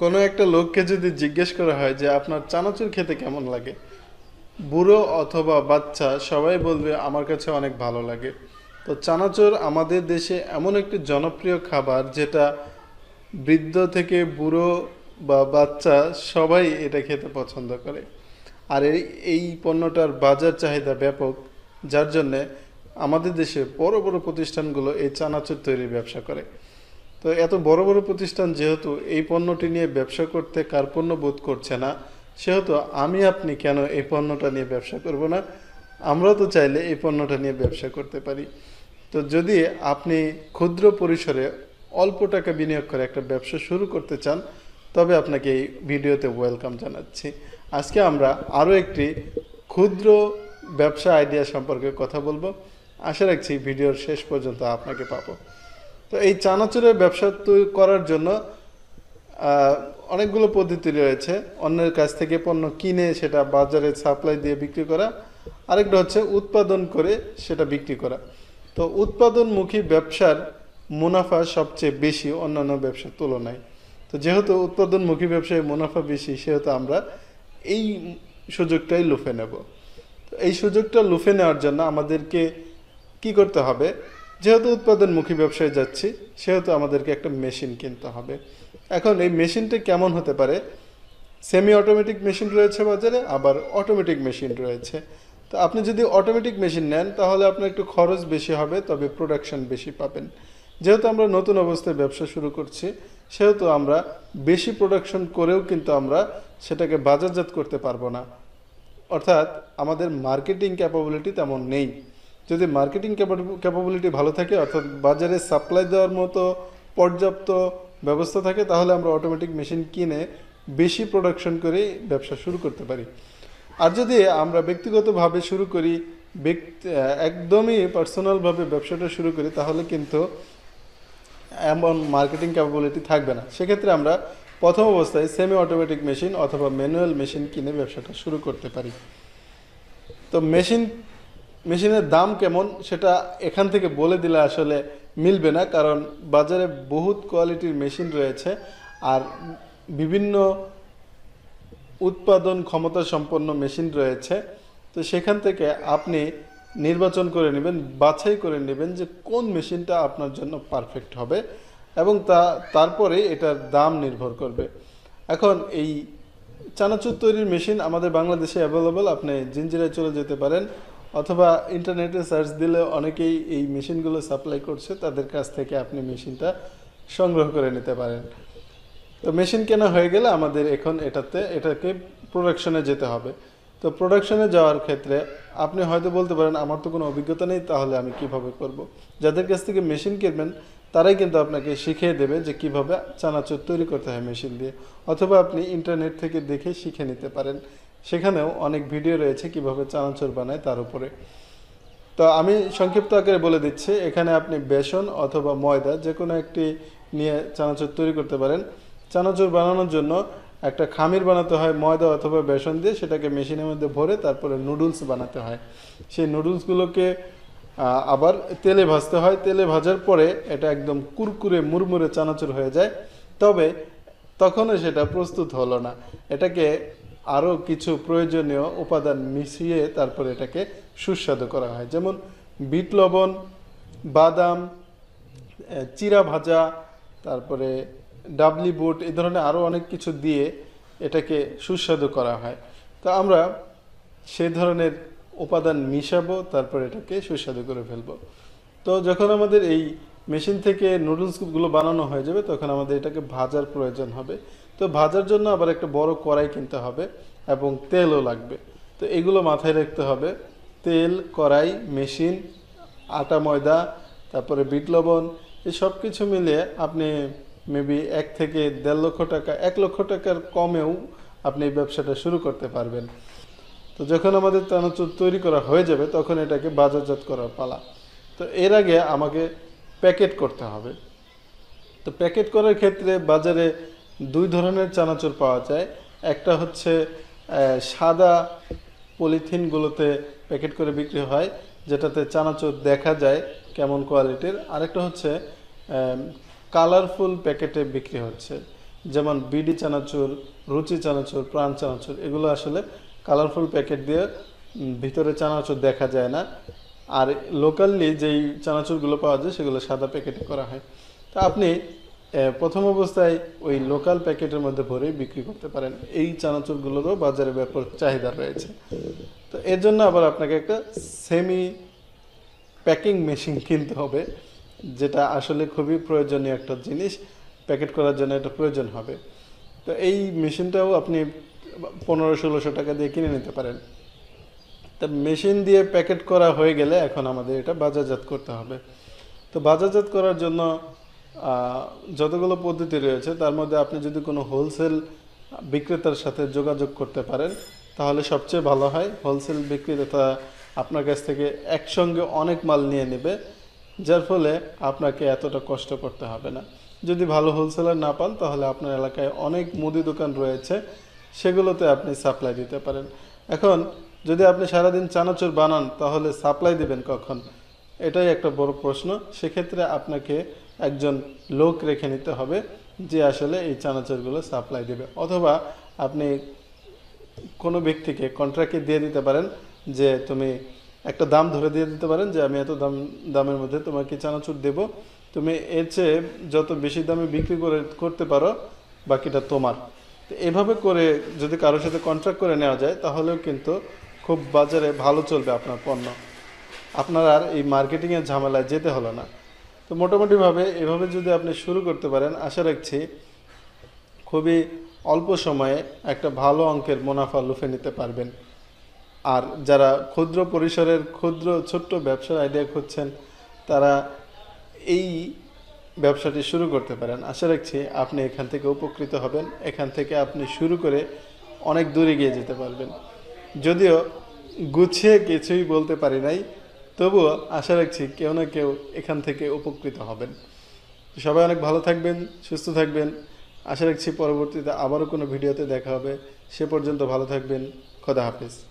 কোনো একটা লোককে যদি জিজ্ঞেস করা হয় যে আপনার চানাচুর খেতে কেমন লাগে বুড়ো অথবা বাচ্চা সবাই বলবে আমার কাছে অনেক ভালো লাগে তো চানাচুর আমাদের দেশে এমন একটি জনপ্রিয় খাবার যেটা বৃদ্ধ থেকে বুড়ো বা বাচ্চা সবাই এটা খেতে পছন্দ করে আর এই পণ্যটার বাজার চাহিদা ব্যাপক যার জন্যে আমাদের দেশে বড় বড় প্রতিষ্ঠানগুলো এই চানাচুর তৈরির ব্যবসা করে তো এত বড় বড় প্রতিষ্ঠান যেহেতু এই পণ্যটি নিয়ে ব্যবসা করতে কার পণ্য বোধ করছে না সেহেতু আমি আপনি কেন এই পণ্যটা নিয়ে ব্যবসা করব না আমরা তো চাইলে এই পণ্যটা নিয়ে ব্যবসা করতে পারি তো যদি আপনি ক্ষুদ্র পরিসরে অল্প টাকা বিনিয়োগ করে একটা ব্যবসা শুরু করতে চান তবে আপনাকে এই ভিডিওতে ওয়েলকাম জানাচ্ছি আজকে আমরা আরও একটি ক্ষুদ্র ব্যবসা আইডিয়া সম্পর্কে কথা বলবো আশা রাখছি ভিডিওর শেষ পর্যন্ত আপনাকে পাবো তো এই চানাচুরের ব্যবসা তৈরি করার জন্য অনেকগুলো পদ্ধতি রয়েছে অন্যের কাছ থেকে পণ্য কিনে সেটা বাজারে সাপ্লাই দিয়ে বিক্রি করা আরেকটা হচ্ছে উৎপাদন করে সেটা বিক্রি করা তো উৎপাদনমুখী ব্যবসার মুনাফা সবচেয়ে বেশি অন্যান্য ব্যবসার তুলনায় তো যেহেতু উৎপাদনমুখী ব্যবসায় মুনাফা বেশি সেহেতু আমরা এই সুযোগটাই লুফে নেব এই সুযোগটা লুফে নেওয়ার জন্য আমাদেরকে কি করতে হবে যেহেতু উৎপাদনমুখী ব্যবসায় যাচ্ছি সেহেতু আমাদেরকে একটা মেশিন কিনতে হবে এখন এই মেশিনটা কেমন হতে পারে সেমি অটোমেটিক মেশিন রয়েছে বাজারে আবার অটোমেটিক মেশিন রয়েছে তো আপনি যদি অটোমেটিক মেশিন নেন তাহলে আপনার একটু খরচ বেশি হবে তবে প্রোডাকশন বেশি পাবেন যেহেতু আমরা নতুন অবস্থায় ব্যবসা শুরু করছি সেহেতু আমরা বেশি প্রোডাকশন করেও কিন্তু আমরা সেটাকে বাজারজাত করতে পারবো না অর্থাৎ আমাদের মার্কেটিং ক্যাপাবিলিটি তেমন নেই যদি মার্কেটিং ক্যাপাবিলিটি ভালো থাকে অর্থাৎ বাজারে সাপ্লাই দেওয়ার মতো পর্যাপ্ত ব্যবস্থা থাকে তাহলে আমরা অটোমেটিক মেশিন কিনে বেশি প্রোডাকশন করে ব্যবসা শুরু করতে পারি আর যদি আমরা ব্যক্তিগতভাবে শুরু করি ব্যক্তি একদমই পার্সোনালভাবে ব্যবসাটা শুরু করি তাহলে কিন্তু এমন মার্কেটিং ক্যাপাবিলিটি থাকবে না সেক্ষেত্রে আমরা প্রথম অবস্থায় সেমি অটোমেটিক মেশিন অথবা ম্যানুয়াল মেশিন কিনে ব্যবসাটা শুরু করতে পারি তো মেশিন মেশিনের দাম কেমন সেটা এখান থেকে বলে দিলে আসলে মিলবে না কারণ বাজারে বহুত কোয়ালিটির মেশিন রয়েছে আর বিভিন্ন উৎপাদন ক্ষমতা সম্পন্ন মেশিন রয়েছে তো সেখান থেকে আপনি নির্বাচন করে নেবেন বাছাই করে নেবেন যে কোন মেশিনটা আপনার জন্য পারফেক্ট হবে এবং তা তারপরে এটার দাম নির্ভর করবে এখন এই চানাচুর তৈরির মেশিন আমাদের বাংলাদেশে অ্যাভেলেবল আপনি জিঞ্জিরায় চলে যেতে পারেন অথবা ইন্টারনেটে সার্চ দিলে অনেকেই এই মেশিনগুলো সাপ্লাই করছে তাদের কাছ থেকে আপনি মেশিনটা সংগ্রহ করে নিতে পারেন তো মেশিন কেনা হয়ে গেলে আমাদের এখন এটাতে এটাকে প্রোডাকশনে যেতে হবে তো প্রোডাকশনে যাওয়ার ক্ষেত্রে আপনি হয়তো বলতে পারেন আমার তো কোনো অভিজ্ঞতা নেই তাহলে আমি কিভাবে করব। যাদের কাছ থেকে মেশিন কিনবেন তারাই কিন্তু আপনাকে শিখিয়ে দেবে যে কিভাবে চানাচুর তৈরি করতে হয় মেশিন দিয়ে অথবা আপনি ইন্টারনেট থেকে দেখে শিখে নিতে পারেন সেখানেও অনেক ভিডিও রয়েছে কিভাবে চানাচুর বানায় তার উপরে তো আমি সংক্ষিপ্ত আকারে বলে দিচ্ছি এখানে আপনি বেসন অথবা ময়দা যে কোনো একটি নিয়ে চানাচুর তৈরি করতে পারেন চানাচুর বানানোর জন্য একটা খামির বানাতে হয় ময়দা অথবা বেসন দিয়ে সেটাকে মেশিনের মধ্যে ভরে তারপরে নুডলস বানাতে হয় সেই নুডলসগুলোকে আবার তেলে ভাজতে হয় তেলে ভাজার পরে এটা একদম কুরকুরে মুরমুরে চানাচুর হয়ে যায় তবে তখনও সেটা প্রস্তুত হলো না এটাকে আরও কিছু প্রয়োজনীয় উপাদান মিশিয়ে তারপরে এটাকে সুস্বাদু করা হয় যেমন বিট লবণ বাদাম চিরা ভাজা তারপরে ডাবলি বুট এ ধরনের আরও অনেক কিছু দিয়ে এটাকে সুস্বাদু করা হয় তো আমরা সে ধরনের উপাদান মিশাবো তারপরে এটাকে সুস্বাদু করে ফেলবো তো যখন আমাদের এই মেশিন থেকে নুডলসগুলো বানানো হয়ে যাবে তখন আমাদের এটাকে ভাজার প্রয়োজন হবে তো ভাজার জন্য আবার একটা বড় কড়াই কিনতে হবে এবং তেলও লাগবে তো এগুলো মাথায় রাখতে হবে তেল কড়াই মেশিন আটা ময়দা তারপরে বিট লবণ এই সব কিছু মিলে আপনি মেবি এক থেকে দেড় লক্ষ টাকা এক লক্ষ টাকার কমেও আপনি এই ব্যবসাটা শুরু করতে পারবেন তো যখন আমাদের তানাচুর তৈরি করা হয়ে যাবে তখন এটাকে বাজারজাত করার পালা তো এর আগে আমাকে প্যাকেট করতে হবে তো প্যাকেট করার ক্ষেত্রে বাজারে দুই ধরনের চানাচুর পাওয়া যায় একটা হচ্ছে সাদা পলিথিনগুলোতে প্যাকেট করে বিক্রি হয় যেটাতে চানাচুর দেখা যায় কেমন কোয়ালিটির আরেকটা হচ্ছে কালারফুল প্যাকেটে বিক্রি হচ্ছে যেমন বিডি চানাচুর রুচি চানাচুর প্রাণ চানাচুর এগুলো আসলে কালারফুল প্যাকেট দিয়ে ভিতরে চানাচুর দেখা যায় না আর লোকাললি যেই চানাচুরগুলো পাওয়া যায় সেগুলো সাদা প্যাকেটে করা হয় তা আপনি প্রথম অবস্থায় ওই লোকাল প্যাকেটের মধ্যে ভরে বিক্রি করতে পারেন এই চানাচুরগুলোরও বাজারে ব্যাপক চাহিদা রয়েছে তো এর জন্য আবার আপনাকে একটা সেমি প্যাকিং মেশিন কিনতে হবে যেটা আসলে খুবই প্রয়োজনীয় একটা জিনিস প্যাকেট করার জন্য এটা প্রয়োজন হবে তো এই মেশিনটাও আপনি পনেরো ষোলোশো টাকা দিয়ে কিনে নিতে পারেন তা মেশিন দিয়ে প্যাকেট করা হয়ে গেলে এখন আমাদের এটা বাজারজাত করতে হবে তো বাজারজাত করার জন্য যতগুলো পদ্ধতি রয়েছে তার মধ্যে আপনি যদি কোনো হোলসেল বিক্রেতার সাথে যোগাযোগ করতে পারেন তাহলে সবচেয়ে ভালো হয় হোলসেল বিক্রেতা আপনার কাছ থেকে একসঙ্গে অনেক মাল নিয়ে নেবে যার ফলে আপনাকে এতটা কষ্ট করতে হবে না যদি ভালো হোলসেলার না পান তাহলে আপনার এলাকায় অনেক মুদি দোকান রয়েছে সেগুলোতে আপনি সাপ্লাই দিতে পারেন এখন যদি আপনি সারাদিন চানাচুর বানান তাহলে সাপ্লাই দিবেন কখন এটাই একটা বড় প্রশ্ন সেক্ষেত্রে আপনাকে একজন লোক রেখে নিতে হবে যে আসলে এই চানাচুরগুলো সাপ্লাই দেবে অথবা আপনি কোনো ব্যক্তিকে কন্ট্রাক্টে দিয়ে দিতে পারেন যে তুমি একটা দাম ধরে দিয়ে দিতে পারেন যে আমি এত দাম দামের মধ্যে তোমাকে চানাচুর দেব তুমি এর চেয়ে যত বেশি দামে বিক্রি করে করতে পারো বাকিটা তোমার তো এভাবে করে যদি কারোর সাথে কন্ট্রাক্ট করে নেওয়া যায় তাহলেও কিন্তু খুব বাজারে ভালো চলবে আপনার পণ্য আপনার আর এই মার্কেটিংয়ের ঝামেলায় যেতে হলো না তো মোটামুটিভাবে এভাবে যদি আপনি শুরু করতে পারেন আশা রাখছি খুবই অল্প সময়ে একটা ভালো অঙ্কের মুনাফা লুফে নিতে পারবেন আর যারা ক্ষুদ্র পরিসরের ক্ষুদ্র ছোট্ট ব্যবসার আইডিয়া খুঁজছেন তারা এই ব্যবসাটি শুরু করতে পারেন আশা রাখছি আপনি এখান থেকে উপকৃত হবেন এখান থেকে আপনি শুরু করে অনেক দূরে গিয়ে যেতে পারবেন যদিও গুছিয়ে কিছুই বলতে পারি নাই তবুও আশা রাখছি কেউ না কেউ এখান থেকে উপকৃত হবেন সবাই অনেক ভালো থাকবেন সুস্থ থাকবেন আশা রাখছি পরবর্তীতে আবারও কোনো ভিডিওতে দেখা হবে সে পর্যন্ত ভালো থাকবেন খোদা হাফিজ